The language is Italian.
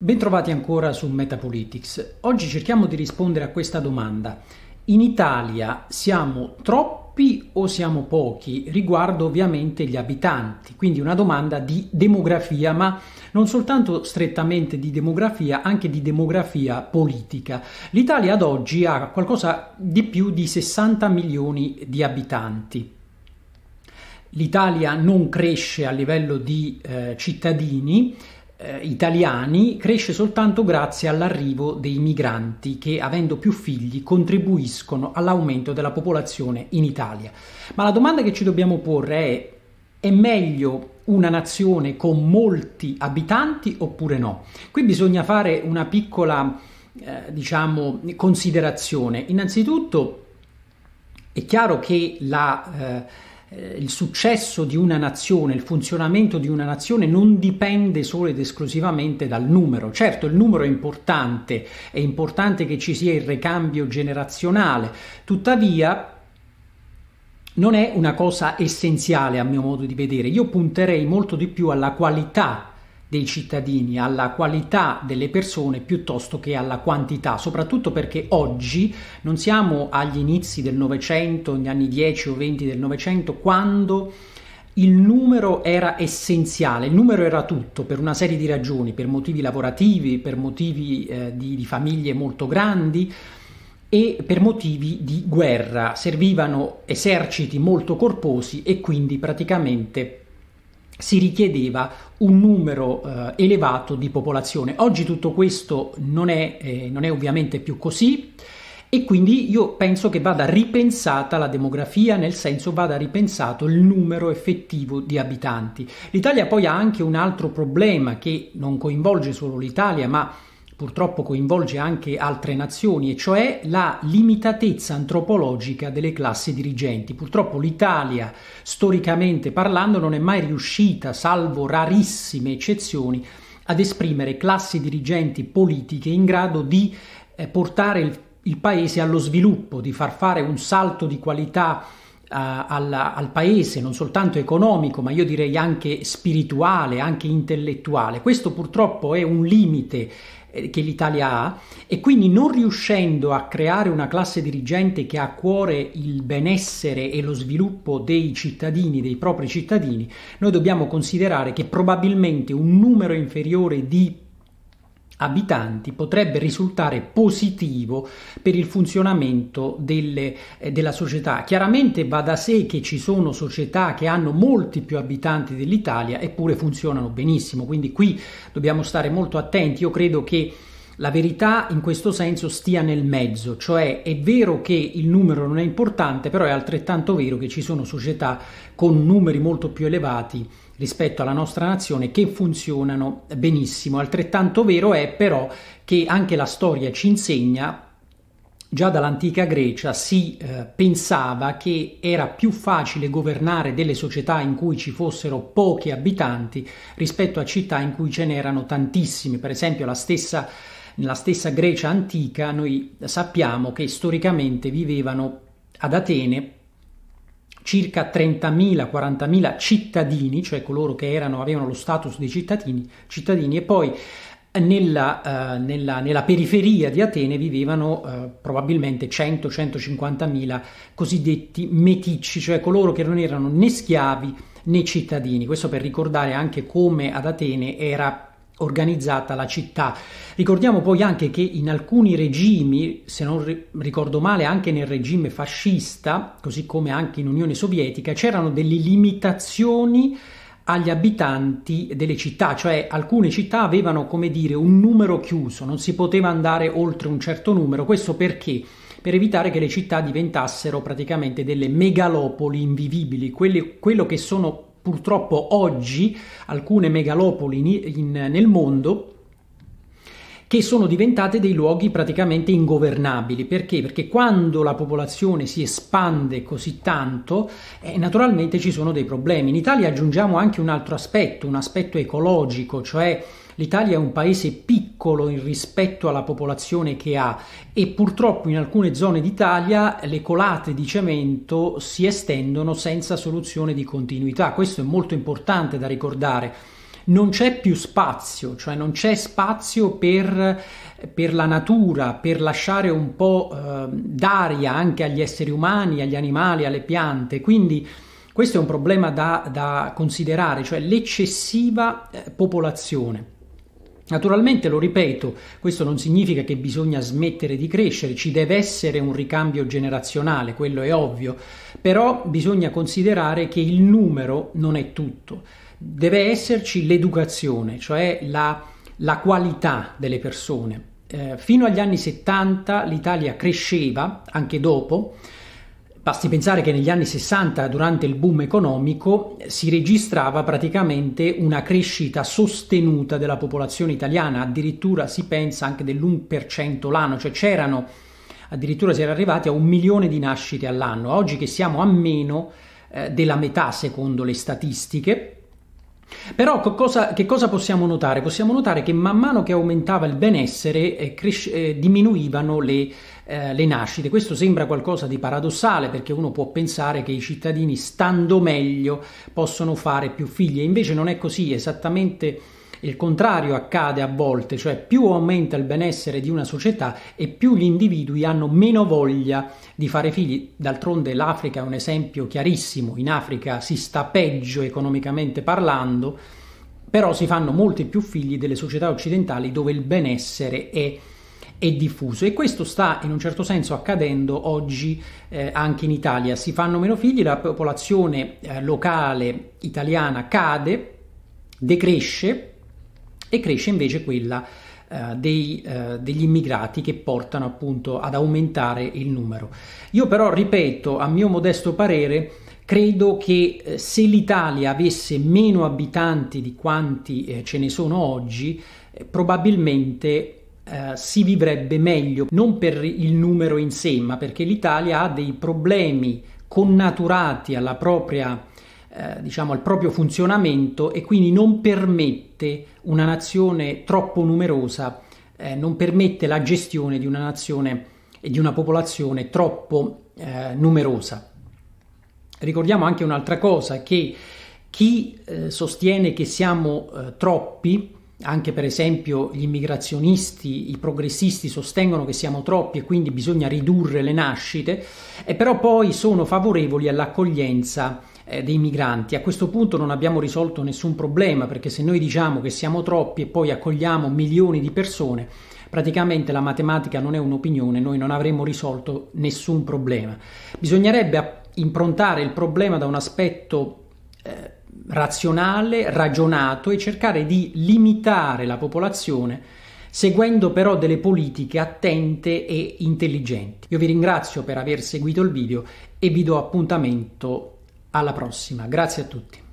Bentrovati ancora su Metapolitics. Oggi cerchiamo di rispondere a questa domanda. In Italia siamo troppi o siamo pochi riguardo ovviamente gli abitanti? Quindi una domanda di demografia, ma non soltanto strettamente di demografia, anche di demografia politica. L'Italia ad oggi ha qualcosa di più di 60 milioni di abitanti. L'Italia non cresce a livello di eh, cittadini eh, italiani cresce soltanto grazie all'arrivo dei migranti che, avendo più figli, contribuiscono all'aumento della popolazione in Italia. Ma la domanda che ci dobbiamo porre è è meglio una nazione con molti abitanti oppure no? Qui bisogna fare una piccola eh, diciamo considerazione. Innanzitutto è chiaro che la eh, eh, il successo di una nazione, il funzionamento di una nazione non dipende solo ed esclusivamente dal numero. Certo, il numero è importante, è importante che ci sia il ricambio generazionale, tuttavia non è una cosa essenziale a mio modo di vedere. Io punterei molto di più alla qualità dei cittadini, alla qualità delle persone piuttosto che alla quantità, soprattutto perché oggi non siamo agli inizi del Novecento, negli anni 10 o 20 del Novecento, quando il numero era essenziale, il numero era tutto per una serie di ragioni, per motivi lavorativi, per motivi eh, di, di famiglie molto grandi e per motivi di guerra servivano eserciti molto corposi e quindi praticamente si richiedeva un numero eh, elevato di popolazione. Oggi tutto questo non è, eh, non è ovviamente più così e quindi io penso che vada ripensata la demografia, nel senso vada ripensato il numero effettivo di abitanti. L'Italia poi ha anche un altro problema che non coinvolge solo l'Italia, ma purtroppo coinvolge anche altre nazioni, e cioè la limitatezza antropologica delle classi dirigenti. Purtroppo l'Italia, storicamente parlando, non è mai riuscita, salvo rarissime eccezioni, ad esprimere classi dirigenti politiche in grado di eh, portare il, il paese allo sviluppo, di far fare un salto di qualità eh, al, al, paese, non soltanto economico, ma io direi anche spirituale, anche intellettuale. Questo purtroppo è un limite eh, che l'Italia ha e quindi non riuscendo a creare una classe dirigente che ha a cuore il benessere e lo sviluppo dei cittadini, dei propri cittadini, noi dobbiamo considerare che probabilmente un numero inferiore di abitanti potrebbe risultare positivo per il funzionamento delle, eh, della società. Chiaramente va da sé che ci sono società che hanno molti più abitanti dell'Italia eppure funzionano benissimo, quindi qui dobbiamo stare molto attenti. Io credo che la verità in questo senso stia nel mezzo, cioè è vero che il numero non è importante, però è altrettanto vero che ci sono società con numeri molto più elevati rispetto alla nostra nazione che funzionano benissimo. Altrettanto vero è però che anche la storia ci insegna Già dall'antica Grecia si eh, pensava che era più facile governare delle società in cui ci fossero pochi abitanti rispetto a città in cui ce n'erano tantissimi, per esempio la stessa nella stessa Grecia antica noi sappiamo che storicamente vivevano ad Atene circa 30.000-40.000 cittadini, cioè coloro che erano, avevano lo status di cittadini, cittadini e poi eh, nella, eh, nella, nella, periferia di Atene vivevano eh, probabilmente 100-150.000 cosiddetti meticci, cioè coloro che non erano né schiavi né cittadini. Questo per ricordare anche come ad Atene era organizzata la città. Ricordiamo poi anche che in alcuni regimi, se non ricordo male, anche nel regime fascista, così come anche in Unione Sovietica, c'erano delle limitazioni agli abitanti delle città, cioè alcune città avevano, come dire, un numero chiuso, non si poteva andare oltre un certo numero. Questo perché? per evitare che le città diventassero praticamente delle megalopoli invivibili, quelle, quello che sono purtroppo oggi alcune megalopoli in, in, nel mondo che sono diventate dei luoghi praticamente ingovernabili. Perché? Perché quando la popolazione si espande così tanto, eh, naturalmente ci sono dei problemi. In Italia aggiungiamo anche un altro aspetto, un aspetto ecologico, cioè l'Italia è un paese piccolo piccolo in rispetto alla popolazione che ha e purtroppo in alcune zone d'Italia le colate di cemento si estendono senza soluzione di continuità. Questo è molto importante da ricordare non c'è più spazio, cioè non c'è spazio per, per la natura, per lasciare un po' eh, d'aria anche agli esseri umani, agli animali, alle piante. Quindi questo è un problema da, da considerare, cioè l'eccessiva eh, popolazione. Naturalmente, lo ripeto, questo non significa che bisogna smettere di crescere, ci deve essere un ricambio generazionale, quello è ovvio, però bisogna considerare che il numero non è tutto, deve esserci l'educazione, cioè la, la qualità delle persone. Eh, fino agli anni 70 l'Italia cresceva, anche dopo, Basti pensare che negli anni 60, durante il boom economico, si registrava praticamente una crescita sostenuta della popolazione italiana, addirittura si pensa anche dell'1% l'anno, cioè c'erano, addirittura si era arrivati a un milione di nascite all'anno. Oggi che siamo a meno eh, della metà secondo le statistiche, però che cosa, che cosa, possiamo notare? Possiamo notare che man mano che aumentava il benessere eh, cresce, eh, diminuivano le, eh, le, nascite. Questo sembra qualcosa di paradossale perché uno può pensare che i cittadini stando meglio possono fare più figli, invece non è così, esattamente il contrario accade a volte, cioè più aumenta il benessere di una società e più gli individui hanno meno voglia di fare figli. D'altronde l'Africa è un esempio chiarissimo, in Africa si sta peggio economicamente parlando, però si fanno molti più figli delle società occidentali dove il benessere è è diffuso e questo sta in un certo senso accadendo oggi eh, anche in Italia. Si fanno meno figli, la popolazione eh, locale italiana cade, decresce e cresce invece quella eh, dei, eh, degli immigrati che portano appunto ad aumentare il numero. Io però ripeto, a mio modesto parere, Credo che eh, se l'Italia avesse meno abitanti di quanti eh, ce ne sono oggi, eh, probabilmente Uh, si vivrebbe meglio, non per il numero in sé, ma perché l'Italia ha dei problemi connaturati alla propria eh, diciamo, al proprio funzionamento e quindi non permette una nazione troppo numerosa, eh, non permette la gestione di una nazione e di una popolazione troppo eh, numerosa. Ricordiamo anche un'altra cosa, che chi eh, sostiene che siamo eh, troppi, anche per esempio gli immigrazionisti, i progressisti sostengono che siamo troppi e quindi bisogna ridurre le nascite, e però poi sono favorevoli all'accoglienza eh, dei migranti. A questo punto non abbiamo risolto nessun problema perché se noi diciamo che siamo troppi e poi accogliamo milioni di persone, praticamente la matematica non è un'opinione, noi non avremmo risolto nessun problema. Bisognerebbe improntare il problema da un aspetto eh, razionale, ragionato e cercare di limitare la popolazione seguendo però delle politiche attente e intelligenti. Io vi ringrazio per aver seguito il video e vi do appuntamento alla prossima, grazie a tutti.